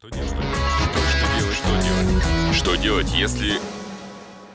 Что делать? Что делать? Что делать? Что делать, если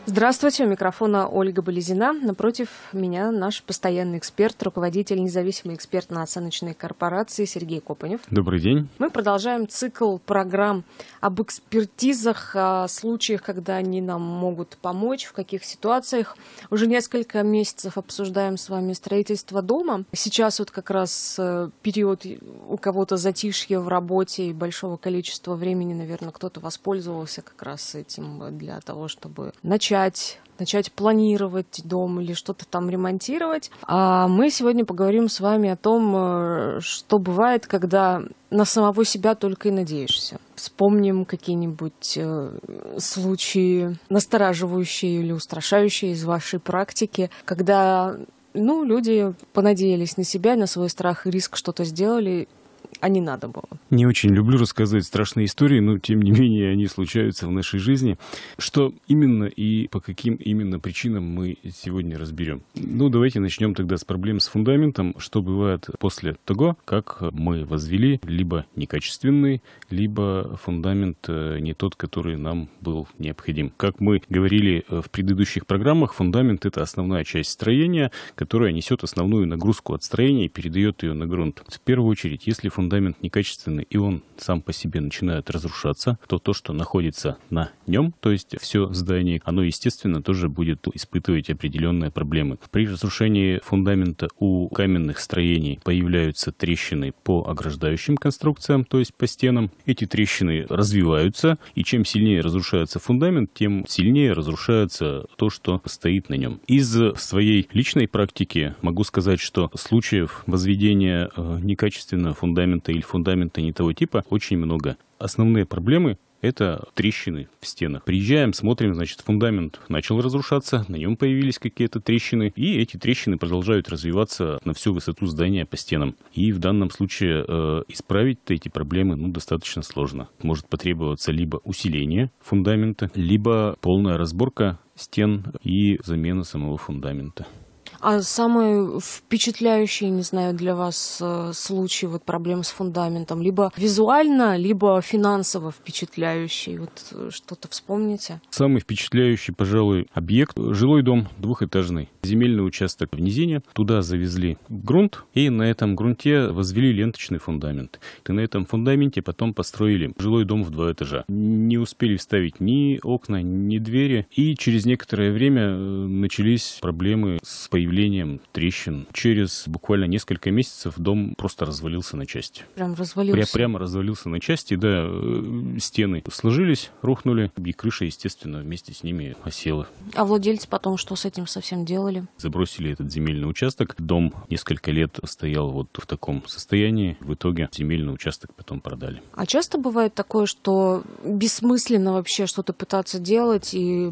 Здравствуйте, у микрофона Ольга Болезина. Напротив меня наш постоянный эксперт, руководитель независимой экспертно-оценочной корпорации Сергей Копанев. Добрый день. Мы продолжаем цикл программ об экспертизах, о случаях, когда они нам могут помочь, в каких ситуациях. Уже несколько месяцев обсуждаем с вами строительство дома. Сейчас вот как раз э, период у кого-то затишья в работе и большого количества времени, наверное, кто-то воспользовался как раз этим для того, чтобы начать переезжать, начать планировать дом или что-то там ремонтировать. А мы сегодня поговорим с вами о том, э, что бывает, когда на самого себя только и надеешься. Вспомним какие-нибудь э, случаи, настораживающие или устрашающие из вашей практики, когда ну, люди понадеялись на себя, на свой страх и риск что-то сделали, а не надо было. Не очень люблю рассказывать страшные истории, но тем не менее они случаются в нашей жизни. Что именно и по каким именно причинам мы сегодня разберем. Ну, давайте начнем тогда с проблем с фундаментом. Что бывает после того, как мы возвели либо некачественный, либо фундамент э, не тот, который нам был необходим. Как мы говорили э, в предыдущих программах, фундамент — это основная часть строения, которая несет основную нагрузку от строения и передает ее на грунт. В первую очередь, если фундамент фундамент некачественный и он сам по себе начинает разрушаться, то то, что находится на нем, то есть все здание, оно, естественно, тоже будет испытывать определенные проблемы. При разрушении фундамента у каменных строений появляются трещины по ограждающим конструкциям, то есть по стенам. Эти трещины развиваются, и чем сильнее разрушается фундамент, тем сильнее разрушается то, что стоит на нем. Из своей личной практики могу сказать, что случаев возведения э, некачественного фундамента фундамента или фундамента не того типа очень много. Основные проблемы это трещины в стенах. Приезжаем, смотрим, значит, фундамент начал разрушаться, на нем появились какие-то трещины, и эти трещины продолжают развиваться на всю высоту здания по стенам. И в данном случае э, исправить эти проблемы ну, достаточно сложно. Может потребоваться либо усиление фундамента, либо полная разборка стен и замена самого фундамента. А самый впечатляющий, не знаю, для вас э, случай вот проблем с фундаментом, либо визуально, либо финансово впечатляющий, вот э, что-то вспомните? Самый впечатляющий, пожалуй, объект – жилой дом двухэтажный, земельный участок в низине. Туда завезли грунт, и на этом грунте возвели ленточный фундамент. И на этом фундаменте потом построили жилой дом в два этажа. Не успели вставить ни окна, ни двери, и через некоторое время э, начались проблемы с появлением появлением трещин. Через буквально несколько месяцев дом просто развалился на части. Прям развалился? Пря- прямо развалился на части, да. Э, стены сложились, рухнули, и крыша, естественно, вместе с ними осела. А владельцы потом что с этим совсем делали? Забросили этот земельный участок. Дом несколько лет стоял вот в таком состоянии. В итоге земельный участок потом продали. А часто бывает такое, что бессмысленно вообще что-то пытаться делать и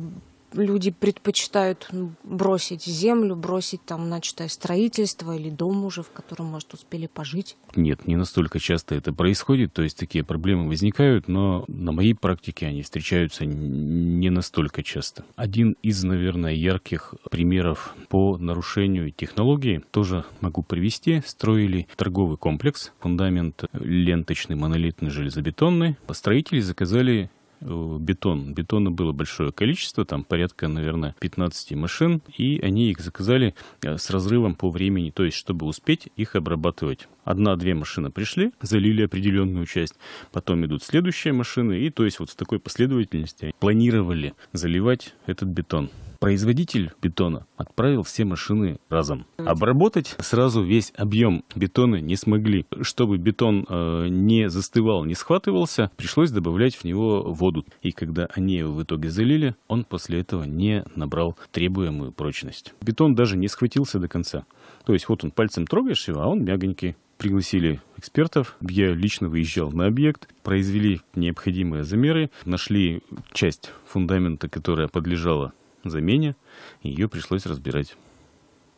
люди предпочитают бросить землю, бросить там начатое строительство или дом уже, в котором, может, успели пожить? Нет, не настолько часто это происходит, то есть такие проблемы возникают, но на моей практике они встречаются не настолько часто. Один из, наверное, ярких примеров по нарушению технологии тоже могу привести. Строили торговый комплекс, фундамент ленточный, монолитный, железобетонный. Строители заказали Э, бетон. Бетона было большое количество, там порядка, наверное, 15 машин, и они их заказали э, с разрывом по времени, то есть чтобы успеть их обрабатывать. Одна-две машины пришли, залили определенную часть, потом идут следующие машины, и то есть вот в такой последовательности планировали заливать этот бетон. Производитель бетона отправил все машины разом. Обработать сразу весь объем бетона не смогли. Чтобы бетон э, не застывал, не схватывался, пришлось добавлять в него воду. И когда они его в итоге залили, он после этого не набрал требуемую прочность. Бетон даже не схватился до конца. То есть вот он пальцем трогаешь его, а он мягонький пригласили экспертов. Я лично выезжал на объект, произвели необходимые замеры, нашли часть фундамента, которая подлежала замене, ее пришлось разбирать.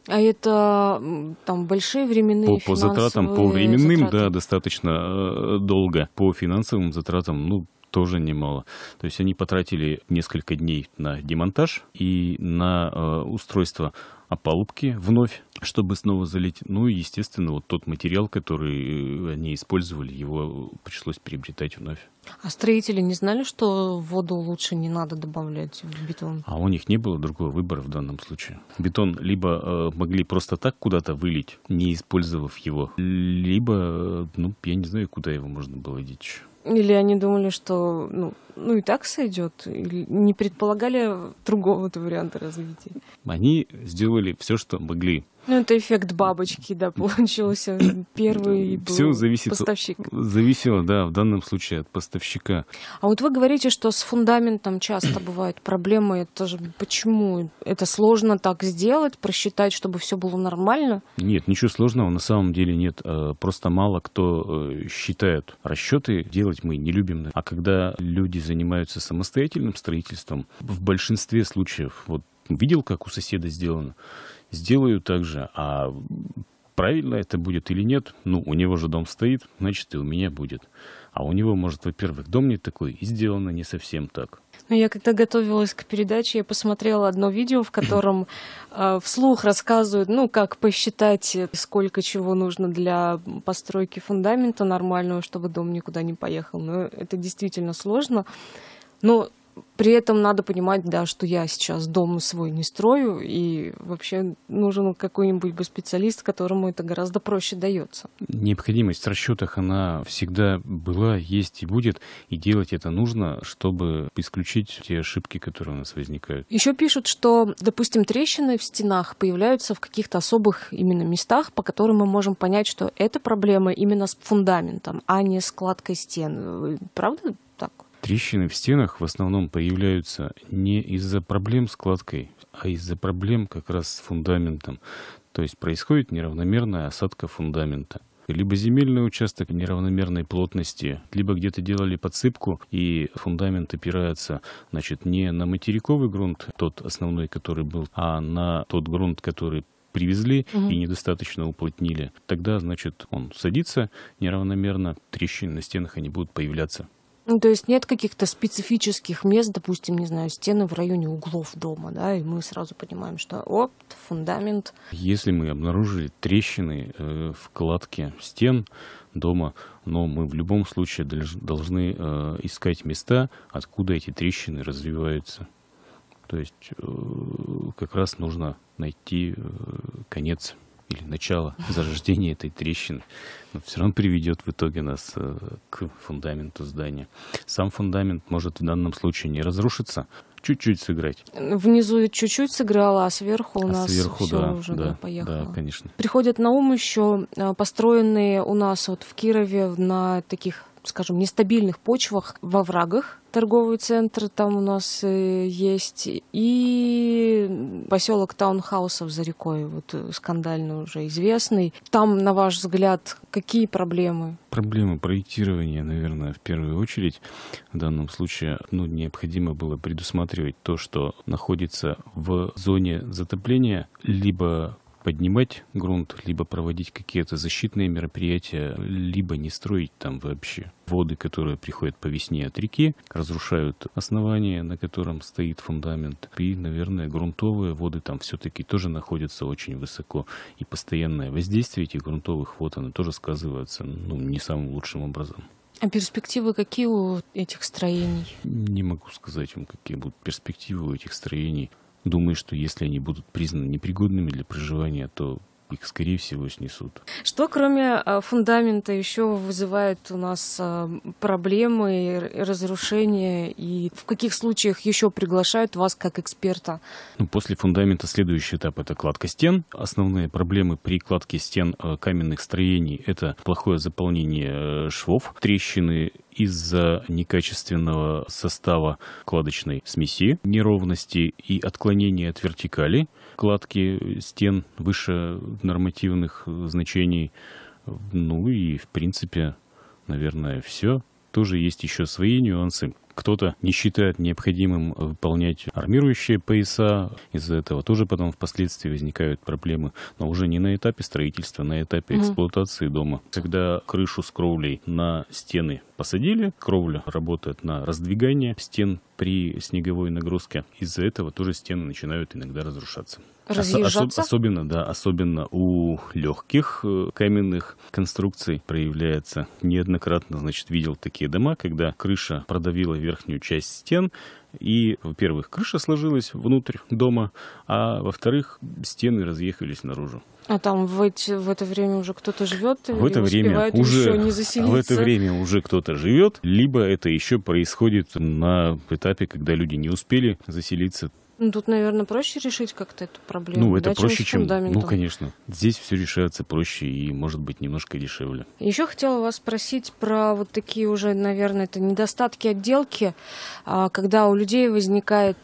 А это там большие временные по, по затратам, по временным, затраты. да, достаточно э, долго. По финансовым затратам, ну, тоже немало. То есть они потратили несколько дней на демонтаж и на э, устройство опалубки а вновь, чтобы снова залить. Ну и, естественно, вот тот материал, который э, они использовали, его пришлось приобретать вновь. А строители не знали, что воду лучше не надо добавлять в бетон? А у них не было другого выбора в данном случае. Бетон либо э, могли просто так куда-то вылить, не использовав его, либо, э, ну, я не знаю, куда его можно было деть. Или они думали, что ну, ну и так сойдет, или не предполагали другого варианта развития? Они сделали все, что могли. Ну, это эффект бабочки, да, получился. Первый был Все зависит, поставщик. Зависело, да, в данном случае от поставщика. А вот вы говорите, что с фундаментом часто бывают проблемы. Это же почему? Это сложно так сделать, просчитать, чтобы все было нормально? Нет, ничего сложного на самом деле нет. Э, просто мало кто э, считает расчеты. Делать мы не любим. А когда люди занимаются самостоятельным строительством, в большинстве случаев, вот видел, как у соседа сделано, сделаю так же. А правильно это будет или нет, ну, у него же дом стоит, значит, и у меня будет. А у него, может, во-первых, дом не такой, и сделано не совсем так. Ну, я когда готовилась к передаче, я посмотрела одно видео, в котором э, вслух рассказывают, ну, как посчитать, сколько чего нужно для постройки фундамента нормального, чтобы дом никуда не поехал. Но это действительно сложно. Но при этом надо понимать, да, что я сейчас дом свой не строю, и вообще нужен какой-нибудь бы специалист, которому это гораздо проще дается. Необходимость в расчетах, она всегда была, есть и будет, и делать это нужно, чтобы исключить те ошибки, которые у нас возникают. Еще пишут, что, допустим, трещины в стенах появляются в каких-то особых именно местах, по которым мы можем понять, что это проблема именно с фундаментом, а не с кладкой стен. Правда так? Трещины в стенах в основном появляются не из-за проблем с кладкой, а из-за проблем как раз с фундаментом. То есть происходит неравномерная осадка фундамента. Либо земельный участок неравномерной плотности, либо где-то делали подсыпку и фундамент опирается значит, не на материковый грунт, тот основной, который был, а на тот грунт, который привезли угу. и недостаточно уплотнили. Тогда, значит, он садится неравномерно, трещины на стенах они будут появляться. Ну, то есть нет каких-то специфических мест, допустим, не знаю, стены в районе углов дома, да, и мы сразу понимаем, что оп, фундамент. Если мы обнаружили трещины э, в кладке стен дома, но мы в любом случае должны э, искать места, откуда эти трещины развиваются. То есть э, как раз нужно найти э, конец или начало зарождения этой трещины, но все равно приведет в итоге нас э, к фундаменту здания. Сам фундамент может в данном случае не разрушиться, чуть-чуть сыграть. Внизу чуть-чуть сыграла, а сверху у а нас сверху, все да, уже да, поехало. Да, конечно. Приходят на ум еще э, построенные у нас вот в Кирове на таких скажем, нестабильных почвах во врагах. Торговый центр там у нас э, есть. И поселок таунхаусов за рекой, вот э, скандально уже известный. Там, на ваш взгляд, какие проблемы? проблемы проектирования, наверное, в первую очередь. В данном случае ну, необходимо было предусматривать то, что находится в зоне затопления, либо поднимать грунт, либо проводить какие-то защитные мероприятия, либо не строить там вообще. Воды, которые приходят по весне от реки, разрушают основание, на котором стоит фундамент. И, наверное, грунтовые воды там все-таки тоже находятся очень высоко. И постоянное воздействие этих грунтовых вод, оно тоже сказывается ну, не самым лучшим образом. А перспективы какие у этих строений? Не могу сказать вам, какие будут перспективы у этих строений думаю, что если они будут признаны непригодными для проживания, то их, скорее всего, снесут. Что кроме а, фундамента еще вызывает у нас а, проблемы, разрушения и в каких случаях еще приглашают вас как эксперта? Ну, после фундамента следующий этап – это кладка стен. Основные проблемы при кладке стен а, каменных строений – это плохое заполнение э, швов, трещины из-за некачественного состава кладочной смеси, неровности и отклонения от вертикали кладки стен выше нормативных значений. Ну и, в принципе, наверное, все. Тоже есть еще свои нюансы кто-то не считает необходимым э, выполнять армирующие пояса. Из-за этого тоже потом впоследствии возникают проблемы, но уже не на этапе строительства, на этапе эксплуатации дома. Когда крышу с кровлей на стены посадили, кровля работает на раздвигание стен, при снеговой нагрузке. Из-за этого тоже стены начинают иногда разрушаться. особ- особенно, да, особенно у легких э, каменных конструкций проявляется. Неоднократно, значит, видел такие дома, когда крыша продавила верхнюю часть стен, и, во-первых, крыша сложилась внутрь дома, а во-вторых, стены разъехались наружу. А там в, эти, в это время уже кто-то живет? В это время уже не заселиться? в это время уже кто-то живет, либо это еще происходит на этапе, когда люди не успели заселиться. Ну, тут, наверное, проще решить как-то эту проблему. Ну, это да, проще, чем... чем ну, конечно. Здесь все решается проще и, может быть, немножко дешевле. Еще хотела вас спросить про вот такие уже, наверное, это недостатки отделки, а, когда у людей возникает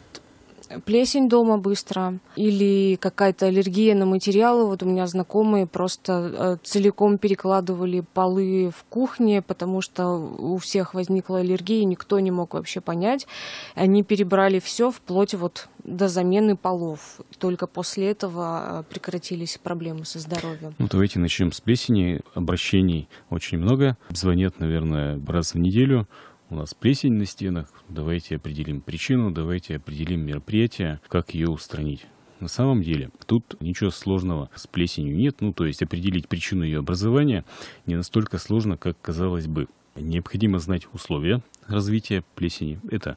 плесень дома быстро или какая-то аллергия на материалы. Вот у меня знакомые просто э, целиком перекладывали полы в кухне, потому что у всех возникла аллергия, и никто не мог вообще понять. Они перебрали все вплоть вот до замены полов. Только после этого э, прекратились проблемы со здоровьем. Ну, давайте начнем с плесени. Обращений очень много. Звонят, наверное, раз в неделю у нас плесень на стенах, давайте определим причину, давайте определим мероприятие, как ее устранить. На самом деле, тут ничего сложного с плесенью нет, ну то есть определить причину ее образования не настолько сложно, как казалось бы. Необходимо знать условия развития плесени. Это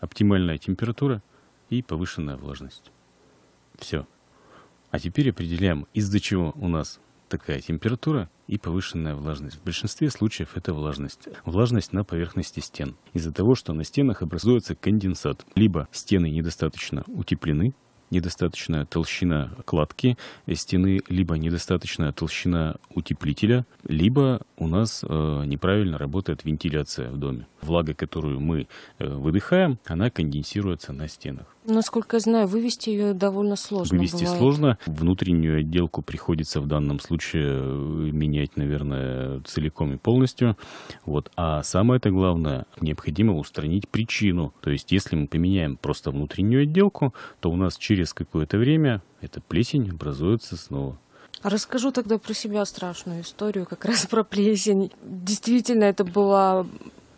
оптимальная температура и повышенная влажность. Все. А теперь определяем, из-за чего у нас такая температура и повышенная влажность. В большинстве случаев это влажность. Влажность на поверхности стен. Из-за того, что на стенах образуется конденсат. Либо стены недостаточно утеплены, недостаточная толщина кладки стены, либо недостаточная толщина утеплителя, либо у нас э, неправильно работает вентиляция в доме. Влага, которую мы э, выдыхаем, она конденсируется на стенах. Насколько я знаю, вывести ее довольно сложно. Вывести бывает. сложно. Внутреннюю отделку приходится в данном случае э, менять, наверное, целиком и полностью. Вот. А самое-то главное, необходимо устранить причину. То есть, если мы поменяем просто внутреннюю отделку, то у нас через какое-то время эта плесень образуется снова. Расскажу тогда про себя страшную историю, как раз про плесень. Действительно, это была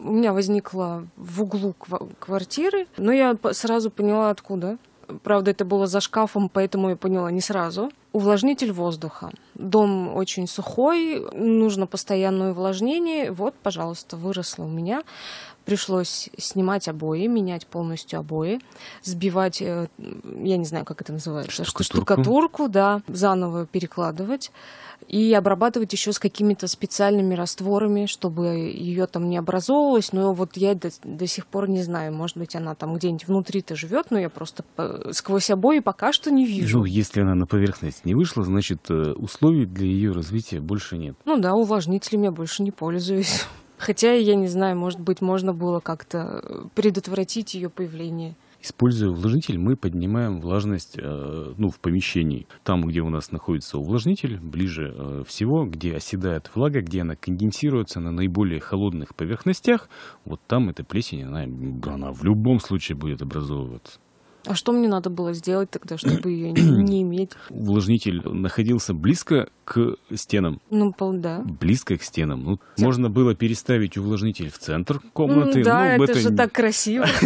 у меня возникла в углу квартиры, но я сразу поняла, откуда. Правда, это было за шкафом, поэтому я поняла не сразу. Увлажнитель воздуха. Дом очень сухой, нужно постоянное увлажнение. Вот, пожалуйста, выросло у меня. Пришлось снимать обои, менять полностью обои, сбивать, э, я не знаю, как это называется, штукатурку, штукатурку да, заново перекладывать и обрабатывать еще с какими-то специальными растворами, чтобы ее там не образовывалось. Но вот я до, до сих пор не знаю, может быть, она там где-нибудь внутри-то живет, но я просто э, сквозь обои пока что не вижу. Ну, если она на поверхности беременность не вышла, значит, э, условий для ее развития больше нет. Ну да, увлажнителем я больше не пользуюсь. Хотя, я не знаю, может быть, можно было как-то э, предотвратить ее появление. Используя увлажнитель, мы поднимаем влажность э, ну, в помещении. Там, где у нас находится увлажнитель, ближе всего, где оседает влага, где она конденсируется на наиболее холодных поверхностях, вот там эта плесень, она, она в любом случае будет образовываться. А что мне надо было сделать тогда, чтобы ее не иметь? Увлажнитель находился близко к стенам. Ну, пол, да. Близко к стенам. Ну, Все. можно было переставить увлажнитель в центр комнаты. Ну, да, ну, это, это же так красиво.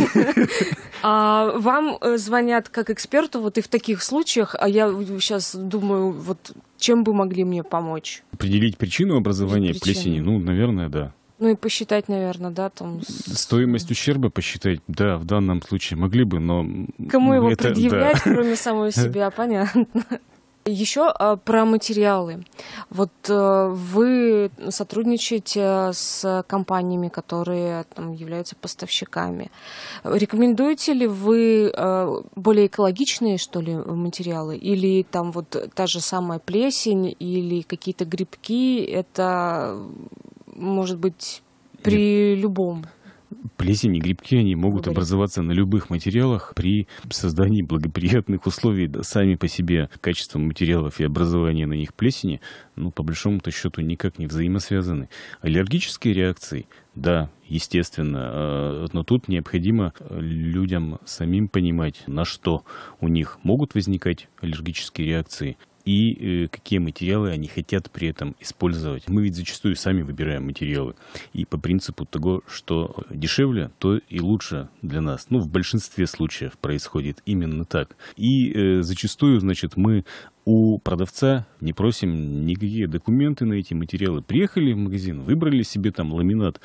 А вам э, звонят как эксперту вот и в таких случаях, а я сейчас думаю, вот чем бы могли мне помочь? Определить причину образования плесени? Ну, наверное, да. Ну и посчитать, наверное, да, там... Стоимость ущерба посчитать, да, в данном случае могли бы, но... Кому его это, предъявлять, да. кроме самого себя, понятно. Еще а, про материалы. Вот э, вы сотрудничаете с компаниями, которые там, являются поставщиками. Рекомендуете ли вы э, более экологичные, что ли, материалы? Или там вот та же самая плесень, или какие-то грибки? Это может быть при Нет. любом Плесени грибки, они могут Выборе. образоваться на любых материалах при создании благоприятных условий. Да, сами по себе качество материалов и образование на них плесени, ну, по большому-то счету, никак не взаимосвязаны. Аллергические реакции, да, естественно, э, но тут необходимо э, людям самим понимать, на что у них могут возникать аллергические реакции, и э, какие материалы они хотят при этом использовать. Мы ведь зачастую сами выбираем материалы. И по принципу того, что дешевле, то и лучше для нас. Ну, в большинстве случаев происходит именно так. И э, зачастую, значит, мы у продавца не просим никакие документы на эти материалы. Приехали в магазин, выбрали себе там ламинат.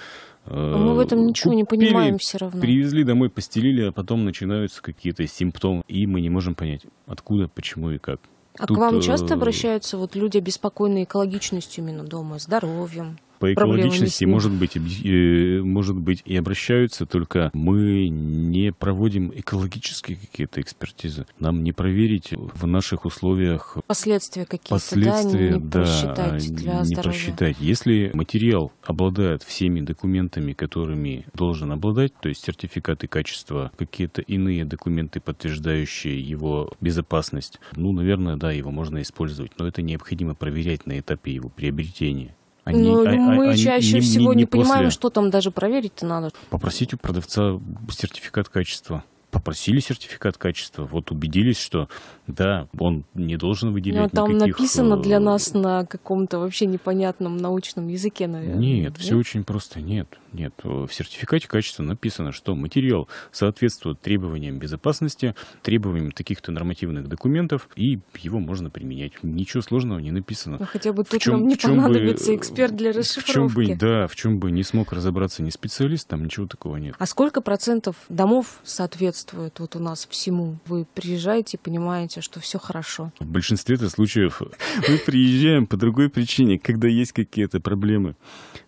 Э, мы в этом ничего купили, не понимаем все равно. Привезли домой, постелили, а потом начинаются какие-то симптомы, и мы не можем понять, откуда, почему и как. А Тут... к вам э, часто обращаются вот люди, обеспокоенные экологичностью именно дома, здоровьем? по экологичности, может быть, э, может быть, и обращаются, только мы не проводим экологические какие-то экспертизы. Нам не проверить в наших условиях последствия какие-то, последствия, да, не, просчитать да, для не здоровья. просчитать. Если материал обладает всеми документами, которыми должен обладать, то есть сертификаты качества, какие-то иные документы, подтверждающие его безопасность, ну, наверное, да, его можно использовать, но это необходимо проверять на этапе его приобретения. Они, Но ну, а, мы а, чаще не, всего не, не, не понимаем, после. что там даже проверить-то надо. Попросить у продавца сертификат качества попросили сертификат качества, вот убедились, что да, он не должен выделять Но ну, а там никаких... написано э, для нас на каком-то вообще непонятном научном языке, наверное. Нет, нет? все очень просто. Нет, нет. Э, в сертификате качества написано, что материал соответствует требованиям безопасности, требованиям таких-то нормативных документов, и его можно применять. Ничего сложного не написано. Но ну, хотя бы тут в чем, нам не понадобится бы, э, эксперт для расшифровки. В чем бы, да, в чем бы не смог разобраться ни специалист, там ничего такого нет. А сколько процентов домов соответствует вот у нас всему? Вы приезжаете, понимаете, надеемся, что все хорошо. В большинстве случаев мы приезжаем по другой причине, когда есть какие-то проблемы.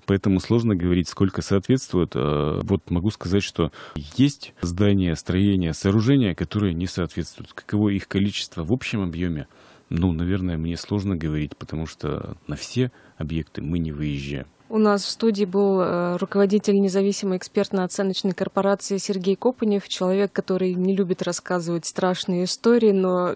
Поэтому сложно говорить, сколько соответствует. А, вот могу сказать, что есть здания, строения, сооружения, которые не соответствуют. Каково их количество в общем объеме, ну, наверное, мне сложно говорить, потому что на все объекты мы не выезжаем. У нас в студии был э, руководитель независимой экспертно-оценочной корпорации Сергей Копанев, человек, который не любит рассказывать страшные истории, но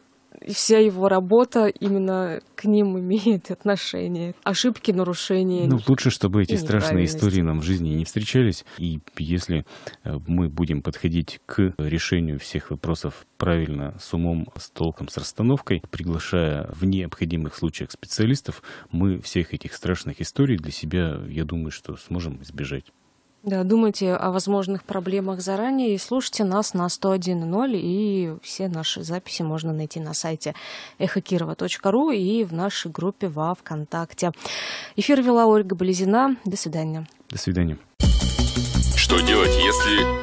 вся его работа именно к ним имеет отношение. Ошибки, нарушения. Ну, лучше, чтобы эти страшные истории нам в жизни не встречались. И если э, мы будем подходить к решению всех вопросов правильно, с умом, с толком, с расстановкой, приглашая в необходимых случаях специалистов, мы всех этих страшных историй для себя, я думаю, что сможем избежать. Да, думайте о возможных проблемах заранее и слушайте нас на 101.0, и все наши записи можно найти на сайте эхокирова.ру и в нашей группе во ВКонтакте. Эфир вела Ольга Близина. До свидания. До свидания. Что делать, если